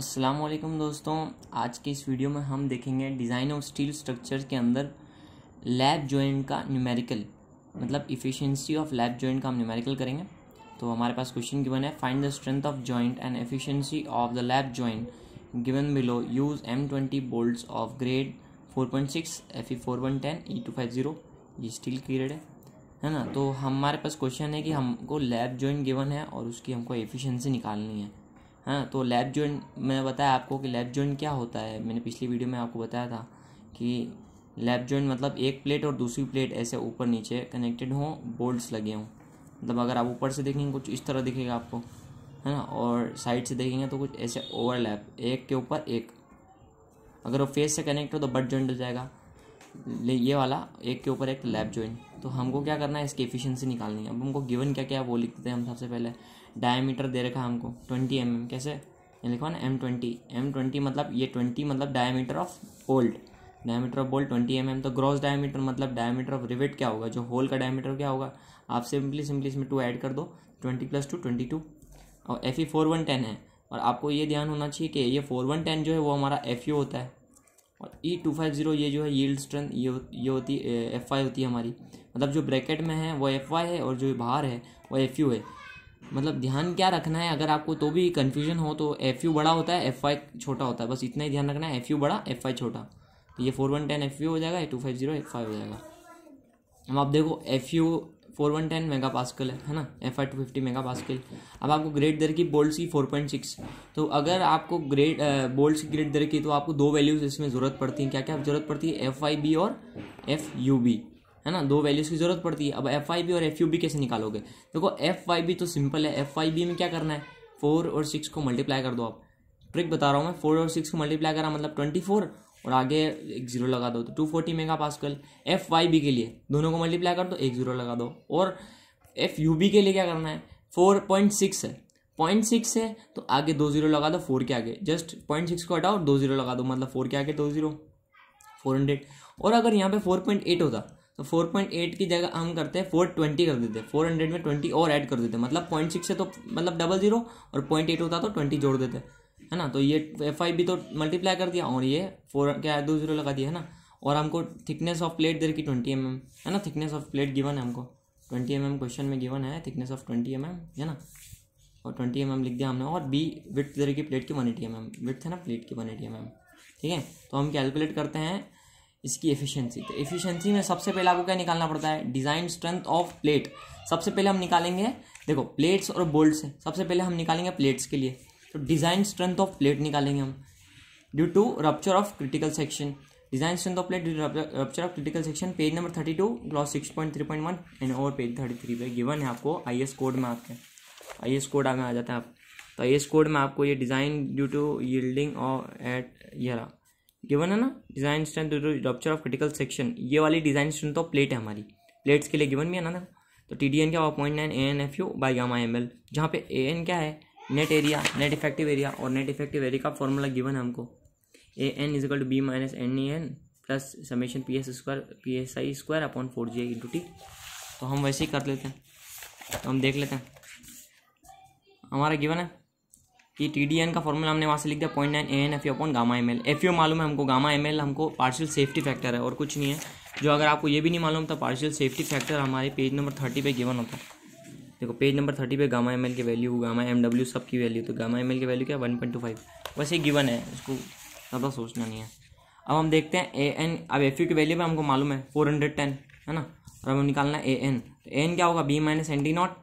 असलम दोस्तों आज के इस वीडियो में हम देखेंगे डिज़ाइन ऑफ स्टील स्ट्रक्चर के अंदर लैब जॉइंट का न्यूमेरिकल मतलब इफ़िशेंसी ऑफ लैब जॉइंट का हम न्यूमेरिकल करेंगे तो हमारे पास क्वेश्चन गिवन है find the strength of joint and efficiency of the lap joint given below use M twenty bolt of grade four point six F E four one ten E two five zero ये steel की grade है है ना तो हमारे पास question है कि हमको लैब जॉइंट गिवन है और उसकी हमको एफिशिएंसी निकालनी है हाँ तो लैब जॉइन मैंने बताया आपको कि लैब जॉइन क्या होता है मैंने पिछली वीडियो में आपको बताया था कि लैब जॉइन मतलब एक प्लेट और दूसरी प्लेट ऐसे ऊपर नीचे कनेक्टेड हों बोल्ट्स लगे हों मतलब अगर आप ऊपर से देखेंगे कुछ इस तरह दिखेगा आपको है ना और साइड से देखेंगे तो कुछ ऐसे ओवरलैप एक के ऊपर एक अगर वो फेस से कनेक्ट हो तो बट जॉइंट हो जाएगा ये वाला एक के ऊपर एक लैब जॉइंट तो हमको क्या करना है इसकी एफिशिएंसी निकालनी है अब हमको गिवन क्या क्या है वो लिखते हैं हम सबसे पहले डायमीटर दे रखा है हमको ट्वेंटी एम एम कैसे लिखवा ना एम ट्वेंटी एम ट्वेंटी मतलब ये ट्वेंटी मतलब diameter of bolt diameter of bolt twenty M M तो ग्रॉस डायमीटर मतलब डायमीटर ऑफ रिवेट क्या होगा जो होल का डायमीटर क्या होगा आप सिंपली सिंपली इसमें टू ऐड कर दो twenty plus two twenty two और F E four one ten है और आपको ये ध्यान होना चाहिए कि ये फोर वन टेन जो है वो हमारा एफ यू होता है और ई टू फाइव जीरो ये जो है ये स्ट्रेंथ ये ये होती एफ वाई होती है हमारी मतलब जो ब्रैकेट में है वो एफ वाई है और जो बाहर है वो एफ यू है मतलब ध्यान क्या रखना है अगर आपको तो भी कन्फ्यूजन हो तो एफ यू बड़ा होता है एफ वाई छोटा होता है बस इतना ही ध्यान रखना है एफ यू बड़ा एफ वाई छोटा तो ये four one ten F U हो जाएगा two five zero F Y हो जाएगा अब आप देखो F U four one ten megapascal है है ना F I two fifty megapascal अब आपको ग्रेड दर की बोल्ट की फोर पॉइंट सिक्स तो अगर आपको ग्रेड बोल्ट की ग्रेड दर की तो आपको दो वैल्यूज इसमें ज़रूरत पड़ती है क्या क्या ज़रूरत पड़ती है एफ आई बी और एफ यू बी है ना दो वैल्यूज़ की ज़रूरत पड़ती है अब एफ आई बी और एफ यू बी कैसे निकालोगे देखो एफ वाई बी तो सिंपल है एफ वाई बी में क्या करना है फोर और सिक्स को मल्टीप्लाई कर दो आप ट्रिक बता रहा हूँ मैं फोर और सिक्स को मल्टीप्लाई करा मतलब ट्वेंटी फोर और आगे एक जीरो लगा दो तो टू फोर्टी मेगा पास कल एफ वाई बी के लिए दोनों को मल्टीप्लाई कर दो एक जीरो लगा दो और एफ यू बी के लिए क्या करना है फोर पॉइंट सिक्स है पॉइंट सिक्स है तो आगे दो जीरो लगा दो फोर के आगे जस्ट पॉइंट सिक्स को हटाओ दो जीरो लगा दो मतलब फोर के आगे दो जीरो फोर हंड्रेड और अगर यहाँ पे फोर पॉइंट एट होता तो 4.8 की जगह हम करते हैं 420 कर देते हैं 400 में 20 और ऐड कर देते हैं मतलब पॉइंट सिक्स है तो मतलब डबल जीरो और पॉइंट एट होता तो 20 जोड़ देते है ना तो ये एफ आई भी तो मल्टीप्लाई कर दिया और ये फोर क्या दो जीरो लगा दिया है ना और हमको थिकनेस ऑफ प्लेट दे रखी ट्वेंटी एम एम है ना थिकनेस ऑफ प्लेट गिवन है हमको ट्वेंटी एम एम क्वेश्चन में गिवन है thickness of twenty M M है ना और ट्वेंटी एम एम लिख दिया हमने और बी विथ दे रखी प्लेट की वन एटी एम विथ है ना प्लेट की वन एटी एम ठीक है तो हम कैलकुलेट करते हैं इसकी एफिशिएंसी तो एफिशिएंसी में सबसे पहले आपको क्या निकालना पड़ता है डिज़ाइन स्ट्रेंथ ऑफ प्लेट सबसे पहले हम निकालेंगे देखो प्लेट्स और बोल्ट से सबसे पहले हम निकालेंगे प्लेट्स के लिए तो डिज़ाइन स्ट्रेंथ ऑफ प्लेट निकालेंगे हम due to rupture of critical section design strength of plate rupture of critical section page number thirty two clause six point three point one and और पेज थर्टी थ्री पे given है आपको I S code में आपके I S code आगे आ जाता है आप तो आई एस कोड में आपको ये design due to yielding of एट यहाँ गिवन है ना design strength rupture of critical section ये वाली डिजाइन स्ट्रेंथ ऑफ प्लेट है हमारी प्लेट्स के लिए गिवन भी है ना तो टी डी एन क्या point nine A N F U by gamma M L जहाँ पे ए एन क्या है net area net effective area और नेट इफेक्टिव एरिया का फॉर्मूला गिवन है हमको A N equal to B minus N E N plus summation P S square P S I square upon four G into T तो हम वैसे ही कर लेते हैं तो हम देख लेते हैं हमारा गिवन है कि टी डी एन का फॉर्मूला हमने वहाँ से लिख दिया point nine A N F U upon gamma M L F U मालूम है हमको गामा एम एल हमको पार्शियल सेफ्टी फैक्टर है और कुछ नहीं है जो अगर आपको ये भी नहीं मालूम था पार्शियल सेफ्टी फैक्टर हमारे पेज नंबर थर्टी पे गिवन होता है देखो पेज नंबर थर्टी पे गामा एम एल की वैल्यू गामा एम डब्ल्यू सब की वैल्यू तो गामा एम एल की वैल्यू क्या वन पॉइंट टू फाइव बस ये गिवन है इसको ज़्यादा सोचना नहीं है अब हम देखते हैं ए एन अब एफ यू की वैल्यू पर हमको मालूम है फोर हंड्रेड टेन है ना और हमें निकालना है ए एन तो ए एन क्या होगा B minus N D nought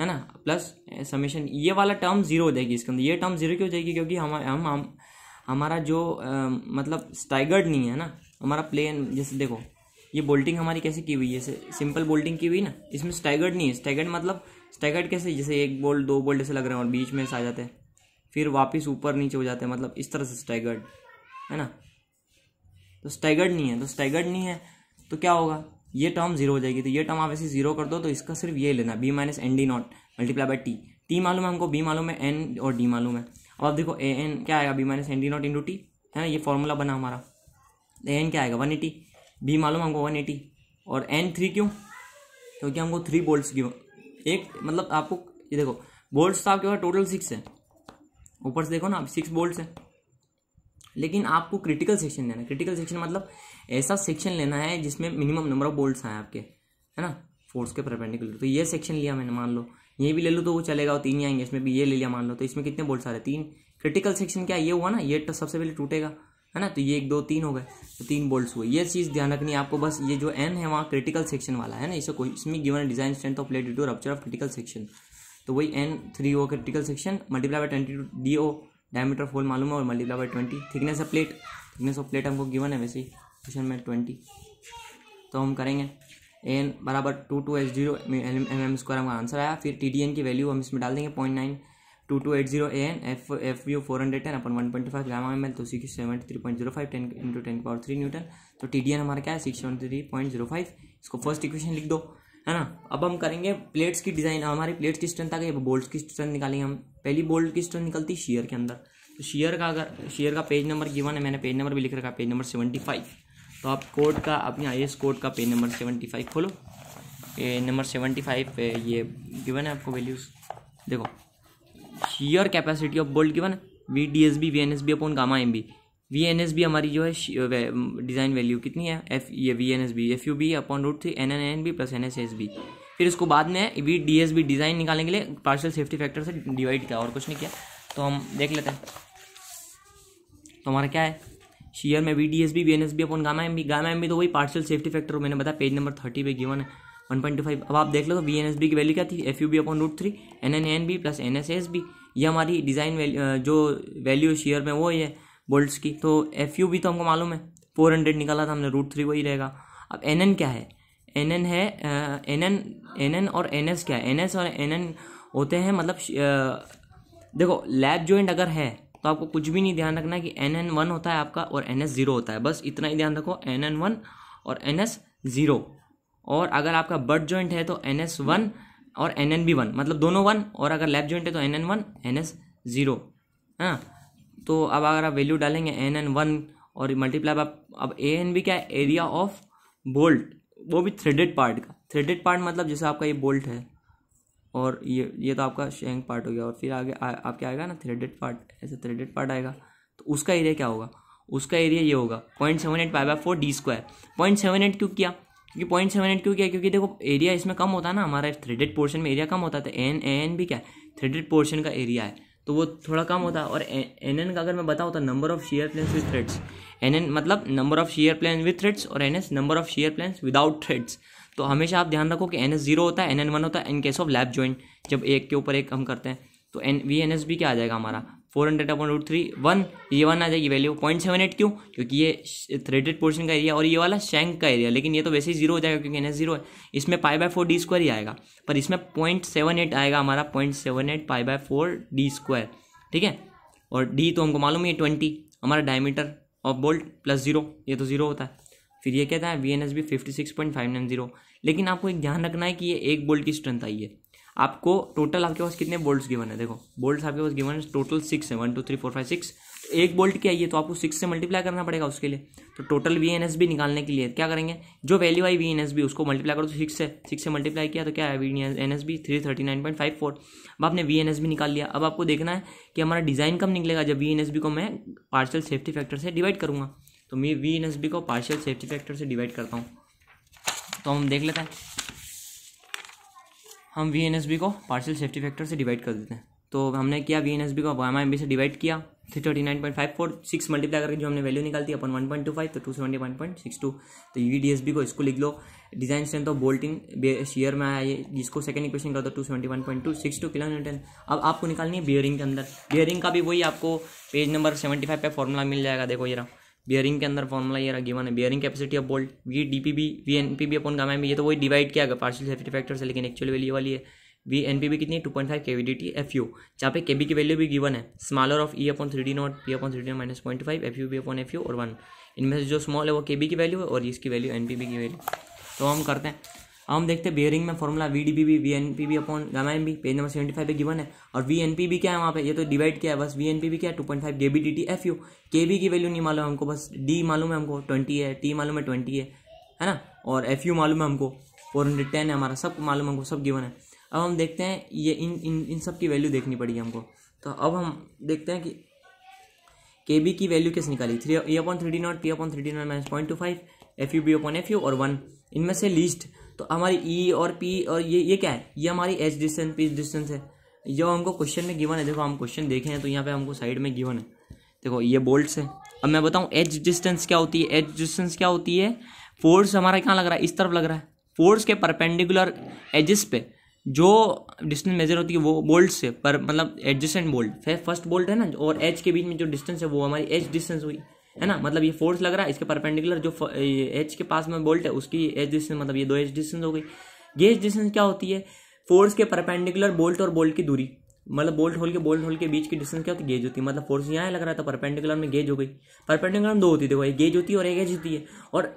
है ना प्लस समेशन eh, ये वाला टर्म ज़ीरो हो जाएगी इसके अंदर ये टर्म ज़ीरो क्यों हो जाएगी क्योंकि हम हम हमारा जो आ, eh, मतलब स्टाइगर्ड नहीं है ना हमारा प्लेन जैसे देखो ये बोल्टिंग हमारी कैसे की हुई है जैसे सिंपल बोल्टिंग की हुई ना इसमें स्टाइगर्ड नहीं है स्टाइगर्ड मतलब स्टाइगर्ड कैसे जैसे एक बोल्ट दो बोल्ट ऐसे लग रहे हैं और बीच में आ जाते हैं फिर वापस ऊपर नीचे हो जाते हैं मतलब इस तरह से स्टाइगर्ड है ना तो स्टाइगर्ड नहीं है तो स्टाइगर्ड नहीं है तो क्या होगा ये टर्म जीरो हो जाएगी तो ये टर्म आप ऐसे जीरो कर दो तो इसका सिर्फ ये लेना B minus N D nought multiply by T T मालूम है हमको बी मालूम है एन और डी मालूम है अब आप देखो ए एन क्या आएगा B minus N D nought into T है ना ये फॉर्मूला बना हमारा ए एन क्या आएगा वन एटी बी मालूम हमको वन एटी और एन थ्री क्यों क्योंकि हमको थ्री बोल्ट्स की एक मतलब आपको ये देखो बोल्ट्स तो आपके पास टोटल सिक्स है ऊपर से देखो ना आप सिक्स बोल्ट्स हैं लेकिन आपको क्रिटिकल सेक्शन लेना है क्रिटिकल सेक्शन मतलब ऐसा सेक्शन लेना है जिसमें मिनिमम नंबर ऑफ बोल्ट्स आए आपके है ना फोर्स के परपेंडिकुलर तो ये सेक्शन लिया मैंने मान लो ये भी ले लो तो वो चलेगा और तीन ही आएंगे इसमें भी ये ले लिया मान लो तो इसमें कितने बोल्ट आ रहे तीन क्रिटिकल सेक्शन क्या ये हुआ ना ये तो सबसे पहले टूटेगा है ना तो ये एक दो तीन हो गए तो तीन बोल्ट्स हुए ये चीज़ ध्यान रखनी है आपको बस ये जो एन है वहाँ क्रिटिकल सेक्शन वाला है ना इसे कोई इसमें given design strength of plate due to rupture of critical section तो वही N three O critical section multiply by twenty two D O diameter of hole मालूम है और multiply by twenty thickness of plate thickness of plate हमको given है वैसे ही question में twenty तो हम करेंगे एन बराबर two two H zero M M square हमारा आंसर आया फिर टी डी एन की वैल्यू हम इसमें डाल देंगे point nine two two eight zero A N F F U four hundred ten upon one point five gram M L तो six seven seventy three point zero five ten into ten power three newton तो T D N हमारा क्या है six seventy three point zero five इसको first equation लिख दो है ना अब हम करेंगे प्लेट्स की डिज़ाइन हमारी प्लेट्स की स्ट्रेंथ आ गई बोल्ट की स्ट्रेंथ निकालेंगे हम पहली बोल्ट की स्ट्रेंथ निकलती शेयर के अंदर तो शेयर का अगर शेयर का पेज नंबर गिवन है मैंने पेज नंबर भी लिख रखा है पेज नंबर सेवेंटी फाइव तो आप कोड का अपने आई कोड का पेज नंबर सेवेंटी फाइव खोलो पेज नंबर सेवेंटी फाइव ये गिवन है आपको वैल्यूज़ देखो shear capacity of bolt given है V D S B V N S B upon gamma M B V N S B हमारी जो है design value कितनी है एफ ये V N S B F U B upon root three N N N B plus N S S B फिर उसको बाद में V D S B design निकालने के लिए पार्सल सेफ्टी फैक्टर से डिवाइड किया और कुछ नहीं किया तो हम देख लेते हैं तो हमारा क्या है शेयर में V D S B V N S B upon gamma M B gamma M B तो वही पार्सल सेफ्टी फैक्टर मैंने बताया पेज नंबर थर्टी पे गिवन है वन पॉइंट टू फाइव अब आप देख लो तो वी एन एस बी की वैल्यू क्या थी F U B upon root three N N N B plus N S S B ये हमारी डिज़ाइन वैल्यू जो वैल्यू शेयर में वो है बोल्ट्स की तो एफ यू भी तो हमको मालूम है फोर हंड्रेड निकाला था हमने रूट थ्री वही रहेगा अब एन एन क्या है एन एन है एन एन एन एन और एन एस क्या है एन एस और एन एन होते हैं मतलब देखो लैब जॉइंट अगर है तो आपको कुछ भी नहीं ध्यान रखना कि एन एन वन होता है आपका और एन एस ज़ीरो होता है बस इतना ही ध्यान रखो एन एन वन और एन एस ज़ीरो और अगर आपका बर्ड जॉइंट है तो एन एस वन और एन एन बी वन मतलब दोनों वन और अगर लैब जॉइंट है तो N N one N S zero हाँ तो अब अगर आप वैल्यू डालेंगे एन एन वन और मल्टीप्लाई आप अब ए एन भी क्या है एरिया ऑफ बोल्ट वो भी थ्रेडेड पार्ट का थ्रेडेड पार्ट मतलब जैसे आपका ये बोल्ट है और ये ये तो आपका शेंग पार्ट हो गया और फिर आगे आ, आपके आएगा ना थ्रेडेड पार्ट ऐसे थ्रेडेड पार्ट आएगा तो उसका एरिया क्या होगा उसका एरिया ये होगा point seven eight pi by four D square point seven eight क्यों किया क्योंकि पॉइंट सेवन एट क्यों किया क्योंकि देखो एरिया इसमें कम होता है ना हमारा थ्रेडेड पोर्शन में एरिया कम होता है तो एन एन भी क्या है थ्रेडेड पोर्शन का एरिया है तो वो थोड़ा कम होता और एन एन का अगर मैं बताऊँ तो number of shear planes with threads N N मतलब number of shear plane with threads और N S number of shear planes without threads तो हमेशा आप ध्यान रखो कि एन एस जीरो होता है एन एन वन होता है in case of lap joint जब एक के ऊपर एक हम करते हैं तो N V N S B क्या आ जाएगा हमारा four hundred upon root three one ये वन आ जाएगी वैल्यू पॉइंट सेवन एट क्यों क्योंकि ये थ्रेडेड पोर्शन का एरिया और ये वाला शैंक का एरिया लेकिन ये तो वैसे ही जीरो हो जाएगा क्योंकि एन एस जीरो है इसमें pi by four D square ही आएगा पर इसमें पॉइंट सेवन एट आएगा हमारा point seven eight pi by four D square ठीक है और डी तो हमको मालूम है ट्वेंटी हमारा diameter of bolt plus zero ये तो जीरो होता है फिर ये कहता है V N S B fifty six point five nine zero लेकिन आपको एक ध्यान रखना है कि ये एक बोल्ट की स्ट्रेंथ आई है आपको टोटल आपके पास कितने बोल्ट्स गिवन है देखो बोल्ट्स आपके पास गिवन है टोटल सिक्स है one two three four five six एक बोल्ट की आइए तो आपको सिक्स से मल्टीप्लाई करना पड़ेगा उसके लिए तो total V N S B निकालने के लिए क्या करेंगे जो वैल्यू आई वी एन एस बी उसको मल्टीप्लाई करो तो सिक्स से सिक्स से मल्टीप्लाई किया तो क्या है V N S B three thirty nine point five four अब आपने वी एन एस बी निकाल लिया अब आपको देखना है कि हमारा डिज़ाइन कब निकलेगा जब वी एन एस बी को मैं पार्शियल सेफ्टी फैक्टर से डिवाइड करूँगा तो मैं वी एन एस बी को पार्शियल सेफ्टी फैक्टर से डिवाइड करता हूँ तो हम देख लेते हैं हम वी एन एस बी को पार्शियल सेफ्टी फैक्टर से डिवाइड कर देते हैं तो हमने किया वी एन एस बी को एम आई बी से डिवाइड किया three thirty nine point five four six multiply करके जो हमने वैल्यू निकालती है upon one point two five तो two seventy one point six two तो यू डी एस बी को इसको लिख लो design strength of bolting shear में आया ये जिसको सेकंड इक्वेशन कर दो two seventy one point two six two kilo newton अब आपको निकालनी है बियरिंग के अंदर बियरिंग का भी वही आपको पेज नंबर सेवेंटी फाइव पर फॉर्मूला मिल जाएगा देखो जरा बियरिंग के अंदर फॉर्मूला ये रहा गिवन है bearing capacity of bolt V D P B V N P B upon gamma में ये तो वही डिवाइड किया गया पार्शियल सेफ्टी फैक्टर से लेकिन एक्चुअल वैल्यू वाली है वी एन पी बी कितनी two point five K V D T F U जहाँ पे के बी की वैल्यू भी गिवन है smaller of E upon three D naught P upon three D minus point five F U B upon F U और one इनमें से जो small है वो के बी की वैल्यू है और इसकी वैल्यू एन पी बी की वैल्यू तो हम करते हैं हम देखते हैं बेयरिंग में formula V D B B V N P B upon gamma M B page number seventy five पे गिवन है और वी एन पी भी क्या है वहाँ पे ये तो डिवाइड किया है बस वी एन पी भी क्या है two point five K B T T F U K B की वैल्यू नहीं मालूम हमको बस डी मालूम है हमको ट्वेंटी है टी मालूम है ट्वेंटी है है ना और एफ यू मालूम है हमको फोर हंड्रेड टेन है हमारा सब मालूम हमको सब गिवन है अब हम देखते हैं ये इन इन इन सब की वैल्यू देखनी पड़ेगी हमको तो अब हम देखते हैं कि के बी की वैल्यू कैसे निकाली three A upon three D naught P upon three D naught minus point two five F U B upon F U और वन इनमें से लीस्ट तो हमारी ई e और पी और ये ये क्या है ये हमारी एच डिस्टेंस पी डिस्टेंस है जो हमको क्वेश्चन में गिवन है देखो हम क्वेश्चन देखे हैं तो यहाँ पे हमको साइड में गिवन है देखो ये बोल्ट्स है अब मैं बताऊँ एच डिस्टेंस क्या होती है एच डिस्टेंस क्या होती है फोर्स हमारा कहाँ लग रहा है इस तरफ लग रहा है फोर्स के परपेंडिकुलर एजिस पे जो डिस्टेंस मेजर होती है वो बोल्ट से पर मतलब एडजस्टेंट बोल्ट फर्स्ट बोल्ट है ना और एच के बीच में जो डिस्टेंस है वो हमारी एच डिस्टेंस हुई है ना मतलब ये फोर्स लग रहा है इसके परपेंडिकुलर जो एच के पास में बोल्ट है उसकी एच डिस्टेंस मतलब ये दो एच डिस्टेंस हो गई ये एच डिस्टेंस क्या होती है फोर्स के परपेंडिकुलर बोल्ट और बोल्ट की दूरी मतलब बोल्ट होल के बोल्ट होल के बीच की डिस्टेंस क्या होती है गेज होती है मतलब फोर्स यहाँ लग रहा था परपेंडिकुलर में गेज हो गई परपेंडिकुलर में दो होती है देखो एक गेज होती है और एक एज होती है और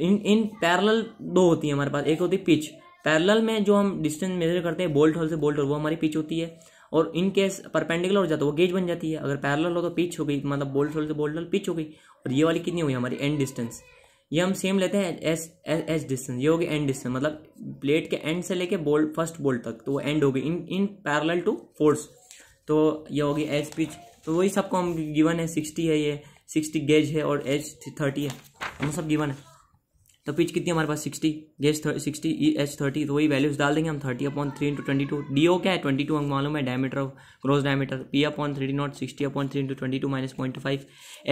इन इन पैरल दो होती है हमारे पास एक होती है पिच पैरल में जो हम डिस्टेंस मेजर करते हैं बोल्ट होल से बोल्ट होल वो हमारी पिच होती है और इन केस परपेंडिकुलर हो जाता है वो गेज बन जाती है अगर पैरल हो तो पिच हो गई मतलब बोल्ट होल से बोल्ड पिच हो गई और ये वाली कितनी हुई हमारी एंड डिस्टेंस ये हम सेम लेते हैं एस एस डिस्टेंस ये हो गई एंड डिस्टेंस मतलब प्लेट के एंड से लेके बोल्ट फर्स्ट बोल्ट तक तो वो एंड हो गई in in parallel to force तो ये होगी एच पिच तो वही सबको हम गिवन है सिक्सटी है ये सिक्सटी गेज है और एच थर्टी है हम सब गिवन है तो पिच कितनी हमारे पास सिक्सटी गेस सिक्सटी ई एच थर्टी तो वही वैल्यूज डाल देंगे हम thirty upon three into twenty two D O क्या है ट्वेंटी टू हम मालूम है diameter of cross diameter P upon three naught sixty upon three into twenty two minus point five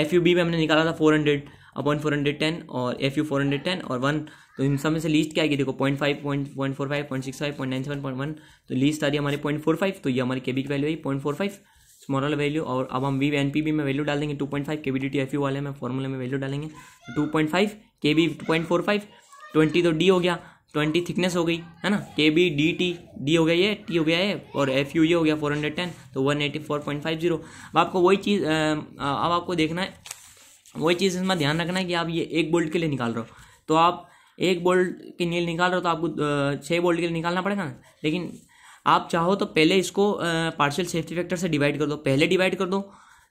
F U B में हमने निकाला था four hundred upon four hundred ten और F U four hundred ten और one तो इन सब में से लीस्ट क्या आएगी देखो point five point point four five point six five point nine seven point one तो लीस्ट आ रही हमारे पॉइंट फोर फाइव तो ये हमारे केबी की वैल्यू आई point four five small value और अब हम वी एन पी बी में वैल्यू डालेंगे two point five K B D T F U वाले में फॉर्मूले में वैल्यू डालेंगे two point five K B point four five twenty तो डी हो गया ट्वेंटी थिकनेस हो गई है ना के बी डी टी डी हो गया ये टी हो गया ये और एफ यू ये हो गया फोर हंड्रेड टेन तो one eighty four point five zero अब आपको वही चीज़ अब आपको देखना है वही चीज़ इसमें ध्यान रखना है कि आप ये एक बोल्ट के लिए निकाल रहे हो तो आप एक बोल्ट के लिए निकाल रहे हो तो आपको छः बोल्ट के लिए निकालना पड़ेगा ना लेकिन आप चाहो तो पहले इसको पार्शियल सेफ्टी फैक्टर से डिवाइड कर दो पहले डिवाइड कर दो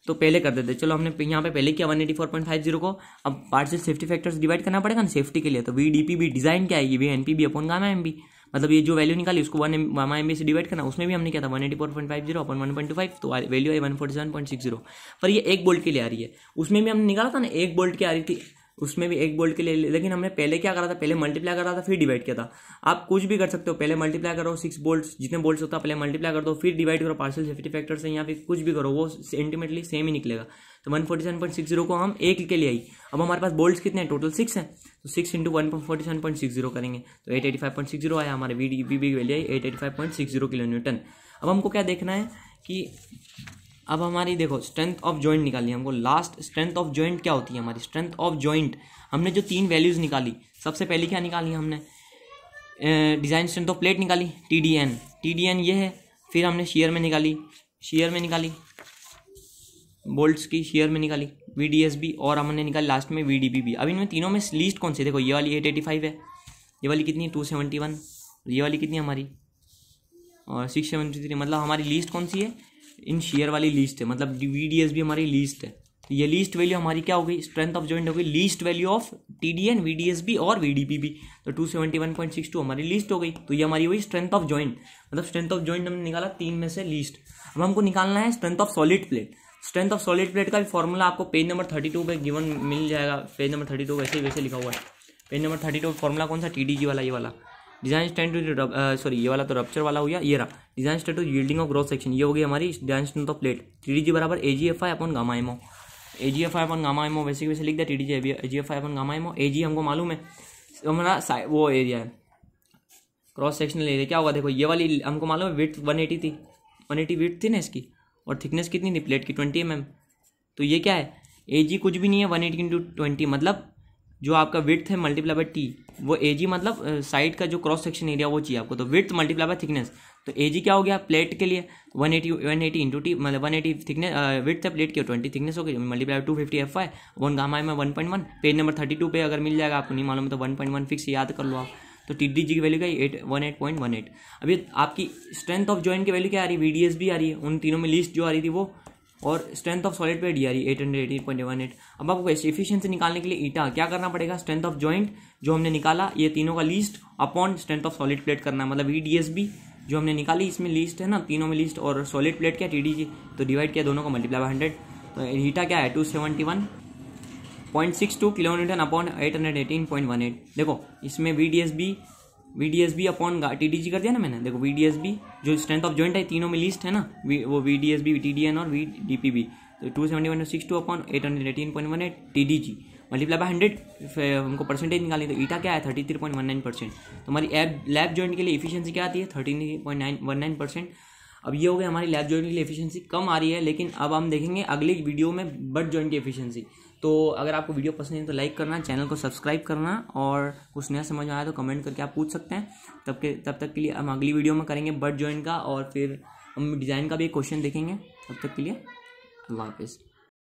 तो पहले कर देते चलो हमने यहाँ पे पहले किया 184.50 को अब पार्ट से सेफ्टी फैक्टर्स डिवाइड करना पड़ेगा ना सेफ्टी के लिए तो V D P B design क्या आएगी V N P B upon gamma M B मतलब ये जो वैल्यू निकाली उसको वन मामा एम बी से डिवाइड करना उसमें भी हमने क्या था one eighty four point five zero upon one point two five तो वैल्यू आई one forty seven point six zero पर ये एक बोल्ट के लिए आ रही है उसमें भी हमने निकाला था ना एक बोल्ट की आ रही थी उसमें भी एक बोल्ट के लिए लेकिन हमने पहले क्या करा था पहले मल्टीप्लाई करा था फिर डिवाइड किया था आप कुछ भी कर सकते हो पहले मल्टीप्लाई करो सिक्स बोल्ट जितने बोल्ट होता है पहले मल्टीप्लाई कर दो फिर डिवाइड करो पार्सल सेफ्टी फैक्टर से या फिर कुछ भी करो वो इंटीमेटली सेम ही निकलेगा तो one forty seven point six zero को हम एक के लिए आई अब हमारे पास बोल्ट कितने हैं टोटल सिक्स हैं तो six into one forty seven point six zero करेंगे तो eight eighty five point six zero आया हमारे वी डी वी वैल्यू आई eight eighty five point six zero kilo newton अब हमको क्या देखना है कि अब हमारी देखो स्ट्रेंथ ऑफ जॉइंट निकाली हमको लास्ट स्ट्रेंथ ऑफ जॉइंट क्या होती है हमारी स्ट्रेंथ ऑफ जॉइंट हमने जो तीन वैल्यूज़ निकाली सबसे पहली क्या निकाली हमने डिज़ाइन स्ट्रेंथ ऑफ प्लेट निकाली T D N T D N ये है फिर हमने शेयर में निकाली शेयर में निकाली बोल्ट्स की शेयर में निकाली वी डी एस बी और हमने निकाली लास्ट में वी डी बी भी अब इनमें तीनों में लीस्ट कौन सी देखो ये वाली एट एटी फाइव है ये वाली कितनी टू सेवेंटी वन ये वाली कितनी हमारी और सिक्स सेवेंटी थ्री मतलब हमारी लीस्ट कौन सी है इन शेयर वाली लिस्ट है मतलब वीडीएस भी हमारी लिस्ट है तो ये लीस्ट वैल्यू हमारी क्या हो गई स्ट्रेंथ ऑफ जॉइंट हो गई least value of T D N V S B और वी डी पी बी तो two seventy one point six two हमारी लीस्ट हो गई तो ये हमारी हुई स्ट्रेंथ ऑफ जॉइंट मतलब स्ट्रेंथ ऑफ जॉइंट हमने निकाला तीन में से लीस्ट अब हमको निकालना है strength of solid plate strength of solid plate का भी फॉर्मूला आपको page number thirty two given मिल जाएगा पेज नंबर थर्टी टू वैसे वैसे लिखा हुआ है page number thirty two formula कौन सा टी डी जी वाला ये वाला डिजाइन स्टैंड टू सॉरी ये वाला तो रप्चर वाला हो गया ये रहा design stand to yielding of growth section ये हो गई हमारी design stand of plate T G बराबर A G F I upon gamma M O A G F I upon gamma M O वैसे वैसे लिख दिया T D G A G F I upon gamma M O A G हमको मालूम है हमारा वो एरिया है क्रॉस सेक्शनल एरिया क्या होगा देखो ये वाली हमको मालूम है विथ वन एटी थी वन एटी विथ थी ना इसकी और थिकनेस कितनी थी प्लेट की ट्वेंटी एम एम तो ये क्या है ए जी कुछ भी नहीं है वन एटी इंटू ट्वेंटी मतलब जो आपका विथ है मल्टीप्लाई बाई टी वो ए जी मतलब साइड का जो क्रॉस सेक्शन एरिया वो चाहिए आपको तो विथ मल्टीप्लाई बाय थिकनेस तो ए जी क्या हो गया प्लेट के लिए one eighty one eighty into T मतलब वन एटी थिकनेस विथ है प्लेट की ट्वेंटी थिकनेस हो गई multiply two fifty F I one आई में one point one page number thirty two पे अगर मिल जाएगा आपको नहीं मालूम तो वन पॉइंट वन फिक्स याद कर लो आप तो टी डी जी की वैल्यू क्या eight one eight point one eight अभी आपकी स्ट्रेंथ ऑफ जॉइंट की वैल्यू क्या आ रही है वी डी एस भी आ रही है उन तीनों में लिस्ट जो आ रही थी वो और स्ट्रेंथ ऑफ सॉलिड पे D eight hundred eighteen point one eight अब आपको एफिशिएंसी निकालने के लिए ईटा क्या करना पड़ेगा स्ट्रेंथ ऑफ जॉइंट जो हमने निकाला ये तीनों का least upon strength of solid plate करना है मतलब ई डी एस बी जो हमने निकाली इसमें लिस्ट है ना तीनों में लिस्ट और सॉलिड प्लेट क्या टी डी तो डिवाइड किया दोनों का मल्टीप्लाई हंड्रेड तो ईटा क्या है two seventy one point six two kilometre upon eight hundred eighteen point one eight देखो इसमें V D S B V D S B upon T D G कर दिया ना मैंने देखो वी डी एस बी जो स्ट्रेंथ ऑफ जॉइंट है तीनों में लिस्ट है ना वो V D S B T D N और वी डी पी बी तो two seventy one six two upon eight hundred eighteen point one eight T D G multiply by hundred हमको percentage निकाली तो eta क्या है thirty three point one nine percent तो हमारी app lab joint के लिए इफिशियंसी क्या आती है three point nine one nine percent अब ये हो गया हमारी लैब जॉइंट के लिए एफिशिएंसी कम आ रही है लेकिन अब हम देखेंगे अगली वीडियो में बट जॉइंट की एफिशिएंसी तो अगर आपको वीडियो पसंद है तो लाइक करना चैनल को सब्सक्राइब करना और कुछ नया समझ में आया तो कमेंट करके आप पूछ सकते हैं तब के तब तक के लिए हम अगली वीडियो में करेंगे बर्ड ज्वाइन का और फिर हम डिज़ाइन का भी एक क्वेश्चन देखेंगे तब तक के लिए अल्लाह हाफिज़